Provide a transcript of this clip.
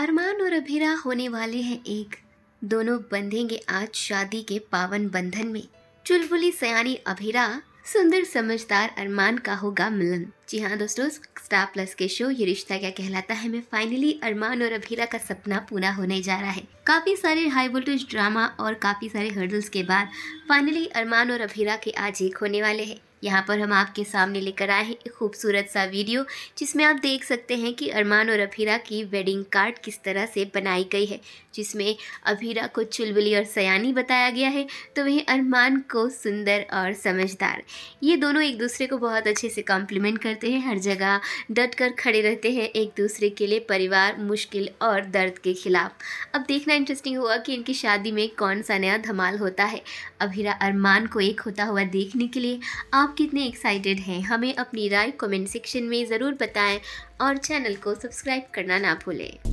अरमान और अभिरा होने वाले हैं एक दोनों बंधेंगे आज शादी के पावन बंधन में चुलबुली सयानी अभिरा सुंदर समझदार अरमान का होगा मिलन जी हाँ दोस्तों स्टार प्लस के शो ये रिश्ता क्या कहलाता है मैं फाइनली अरमान और अभिरा का सपना पूरा होने जा रहा है काफी सारे हाई वोल्टेज ड्रामा और काफी सारे हर्डल्स के बाद फाइनली अरमान और अभिरा के आज एक होने वाले हैं यहाँ पर हम आपके सामने लेकर आए हैं एक खूबसूरत सा वीडियो जिसमें आप देख सकते हैं कि अरमान और अभीरा की वेडिंग कार्ड किस तरह से बनाई गई है जिसमें अभीरा को चुलबुली और सयानी बताया गया है तो वहीं अरमान को सुंदर और समझदार ये दोनों एक दूसरे को बहुत अच्छे से कॉम्प्लीमेंट करते हैं हर जगह डट कर खड़े रहते हैं एक दूसरे के लिए परिवार मुश्किल और दर्द के खिलाफ अब देखना इंटरेस्टिंग हुआ कि इनकी शादी में कौन सा नया धमाल होता है अभीरा अरमान को एक होता हुआ देखने के लिए आप आप कितने एक्साइटेड हैं हमें अपनी राय कमेंट सेक्शन में ज़रूर बताएं और चैनल को सब्सक्राइब करना ना भूलें